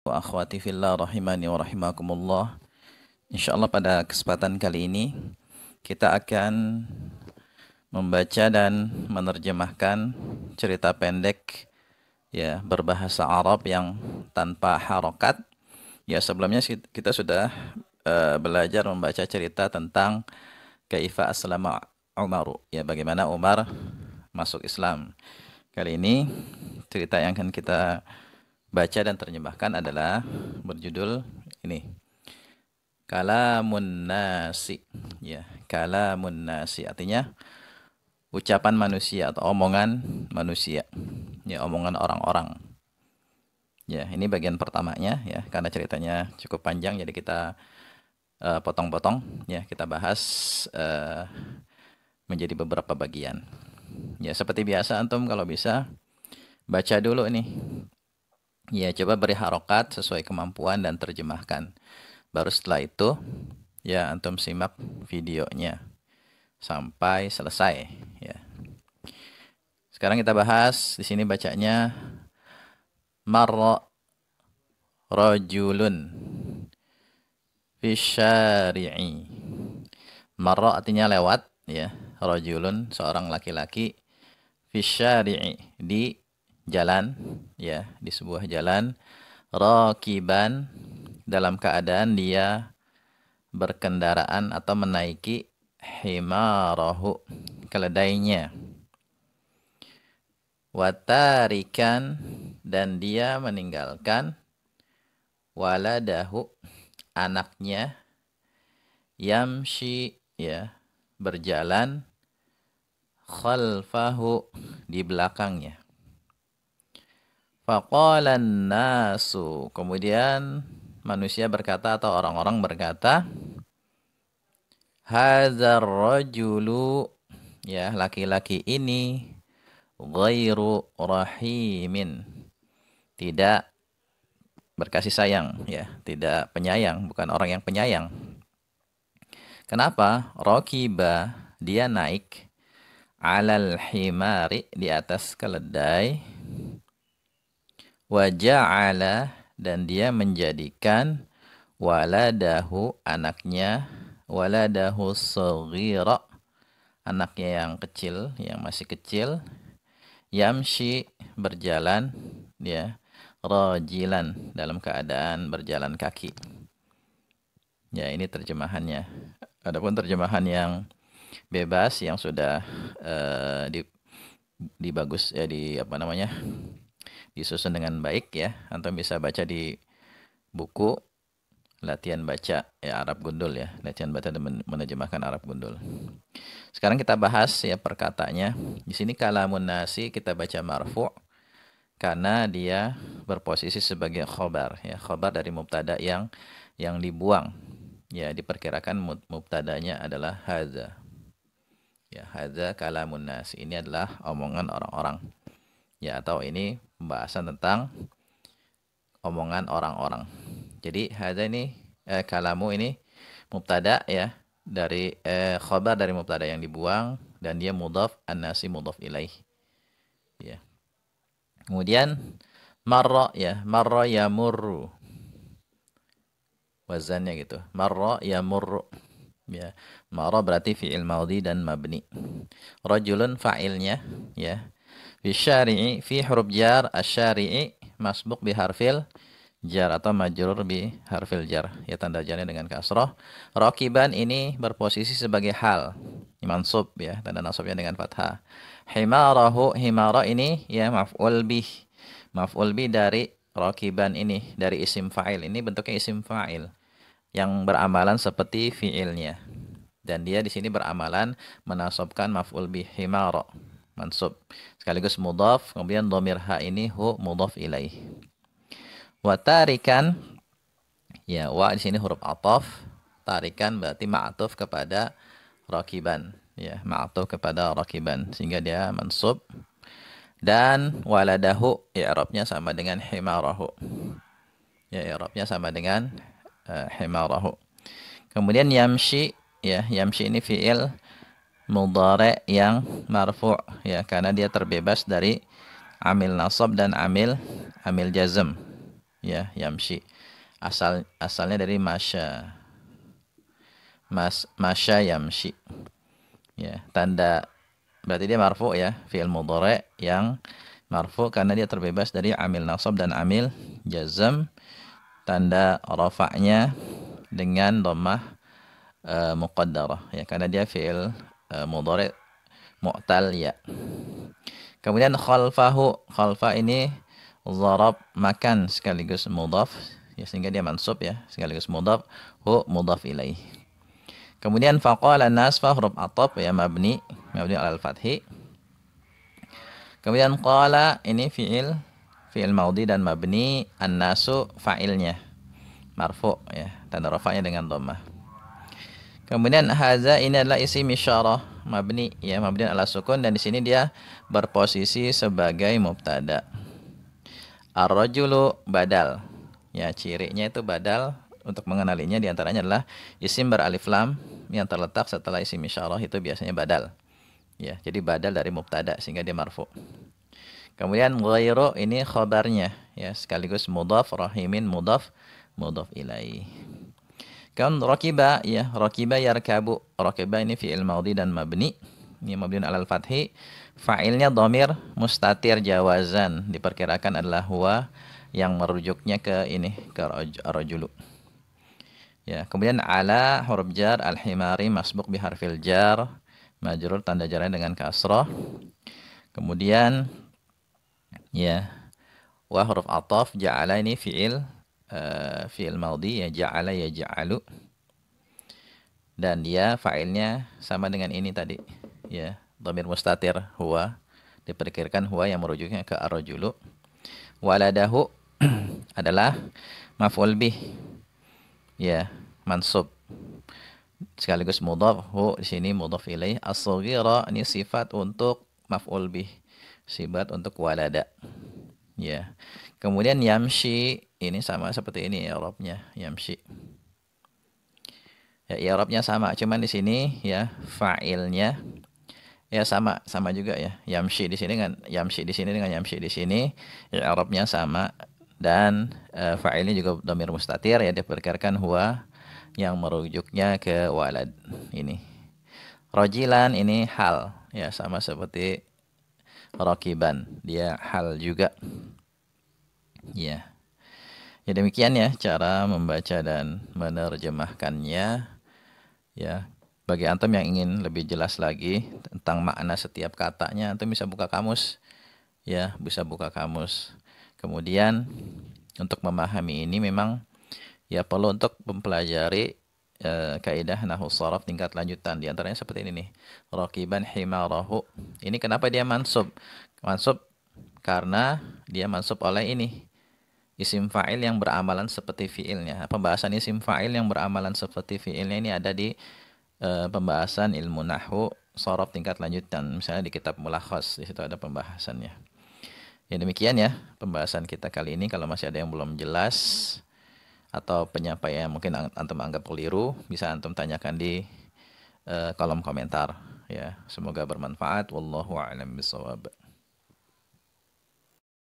wa akhwati fillah rahimani wa rahimakumullah. Insyaallah pada kesempatan kali ini kita akan membaca dan menerjemahkan cerita pendek ya berbahasa Arab yang tanpa harokat. Ya sebelumnya kita sudah uh, belajar membaca cerita tentang Kaifa Aslama Umaru ya bagaimana Umar masuk Islam. Kali ini cerita yang akan kita baca dan terjemahkan adalah berjudul ini. Kalamun nasi. Ya, kalamun nasi artinya ucapan manusia atau omongan manusia. Ya, omongan orang-orang. Ya, ini bagian pertamanya ya, karena ceritanya cukup panjang jadi kita eh, potong-potong uh, ya, kita bahas uh, menjadi beberapa bagian. Ya, seperti biasa antum kalau bisa baca dulu nih Ya, coba beri harokat sesuai kemampuan dan terjemahkan. Baru setelah itu, ya antum simak videonya sampai selesai. Ya. Sekarang kita bahas di sini bacanya marro rojulun fi Marro artinya lewat, ya. Rojulun seorang laki-laki fi di jalan ya di sebuah jalan rakiban dalam keadaan dia berkendaraan atau menaiki himarahu keledainya watarikan dan dia meninggalkan waladahu anaknya yamshi ya berjalan khalfahu di belakangnya Faqalan nasu. Kemudian manusia berkata atau orang-orang berkata, Hazar rajulu, ya laki-laki ini, ghairu rahimin. Tidak berkasih sayang, ya tidak penyayang, bukan orang yang penyayang. Kenapa? Rokiba, dia naik alal himari di atas keledai waja'ala dan dia menjadikan waladahu anaknya waladahu saghira anaknya yang kecil yang masih kecil yamshi berjalan ya rojilan dalam keadaan berjalan kaki ya ini terjemahannya adapun terjemahan yang bebas yang sudah uh, di dibagus ya eh, di apa namanya disusun dengan baik ya. Antum bisa baca di buku latihan baca ya Arab Gundul ya, latihan baca dan menerjemahkan Arab Gundul. Sekarang kita bahas ya perkataannya. Di sini kalamun nasi kita baca marfu karena dia berposisi sebagai khobar ya, khobar dari mubtada yang yang dibuang. Ya, diperkirakan mubtadanya adalah haza. Ya, haza kalamun nasi. Ini adalah omongan orang-orang ya atau ini pembahasan tentang omongan orang-orang. Jadi ada ini eh, kalamu ini mubtada ya dari eh, khobar dari mubtada yang dibuang dan dia mudhaf annasi mudhaf ilaih. Ya. Kemudian marra ya marra yamurru. Wazannya gitu. Marra yamurru. Ya. Marra berarti fi'il maudi dan mabni. rojulun fa'ilnya ya Fi syari'i fi huruf jar asyari'i masbuk bi harfil jar atau majrur bi harfil jar ya tanda jarnya dengan kasroh rakiban ini berposisi sebagai hal mansub ya tanda nasabnya dengan fathah himarahu himara ini ya maf'ul bih maf'ul bih dari rakiban ini dari isim fa'il ini bentuknya isim fa'il yang beramalan seperti fi'ilnya dan dia di sini beramalan menasabkan maf'ul bih himara mansub sekaligus mudhaf kemudian dhamir ha ini hu mudhaf ilaih wa tarikan ya wa di sini huruf ataf tarikan berarti ma'tuf kepada rakiban ya ma'tuf kepada rakiban sehingga dia mansub dan waladahu i'rabnya sama dengan himarahu ya i'rabnya sama dengan uh, himarahu kemudian yamshi ya yamshi ini fi'il mudhari yang marfu ya karena dia terbebas dari amil nasab dan amil amil jazm ya yamshi asal asalnya dari masya mas masya yamshi ya tanda berarti dia marfu ya fi'il mudhari yang marfu karena dia terbebas dari amil nasab dan amil jazm tanda rafa'nya dengan dhammah uh, muqaddarah ya karena dia fi'il Eh, mudhari mu'tal ya. Kemudian khalfahu, khalfa ini zarab makan sekaligus mudhaf ya sehingga dia mansub ya sekaligus mudhaf hu mudhaf ilaih. Kemudian faqala nas fa huruf atab ya mabni mabni al fathi. Kemudian qala ini fi'il fi'il maudi dan mabni an-nasu fa'ilnya marfu ya tanda rafa'nya dengan dhammah. Kemudian haza ini adalah isim isyarah mabni ya mabni ala sukun dan di sini dia berposisi sebagai mubtada. ar badal. Ya, cirinya itu badal untuk mengenalinya diantaranya adalah isim beralif lam yang terletak setelah isim isyarah itu biasanya badal. Ya, jadi badal dari mubtada sehingga dia marfu. Kemudian ghairu ini khabarnya ya sekaligus mudhaf rahimin mudhaf mudhaf ilaih. Kan rakiba ya, rakiba yarkabu. Rakiba ini fi'il madhi dan mabni. Ini mabni alal fathi. Fa'ilnya domir mustatir jawazan. Diperkirakan adalah huwa yang merujuknya ke ini, ke rajulu. Ya, kemudian ala huruf jar al-himari masbuk biharfil jar majrur tanda jarnya dengan kasrah. Kemudian ya wa huruf ataf ja'ala ini fi'il Eh, fi'il maudi ya ja'ala ya ja'alu dan dia fa'ilnya sama dengan ini tadi ya dhamir mustatir huwa diperkirakan huwa yang merujuknya ke arrojulu waladahu adalah maf'ul bih ya mansub sekaligus mudhaf hu di sini mudhaf ilaih as ini sifat untuk maf'ul bih sifat untuk walada ya kemudian yamshi ini sama seperti ini ya Arabnya yamshi ya Arabnya ya sama cuman di sini ya fa'ilnya ya sama sama juga ya yamshi di sini dengan yamshi di sini dengan yamshi di sini ya Arabnya sama dan e, fa'ilnya juga domir mustatir ya diperkirakan huwa yang merujuknya ke walad ini rojilan ini hal ya sama seperti rakiban. Dia hal juga. Ya. Ya demikian ya cara membaca dan menerjemahkannya. Ya, bagi antum yang ingin lebih jelas lagi tentang makna setiap katanya, antum bisa buka kamus. Ya, bisa buka kamus. Kemudian untuk memahami ini memang ya perlu untuk mempelajari e, kaidah nahu sorof tingkat lanjutan di antaranya seperti ini nih rokiban himarohu ini kenapa dia mansub mansub karena dia mansub oleh ini isim fa'il yang beramalan seperti fi'ilnya pembahasan isim fa'il yang beramalan seperti fi'ilnya ini ada di e, pembahasan ilmu Nahu sorof tingkat lanjutan misalnya di kitab mulakhos di situ ada pembahasannya ya demikian ya pembahasan kita kali ini kalau masih ada yang belum jelas atau penyampaian mungkin antum anggap keliru bisa antum tanyakan di uh, kolom komentar ya semoga bermanfaat wallahu a'lam bisawab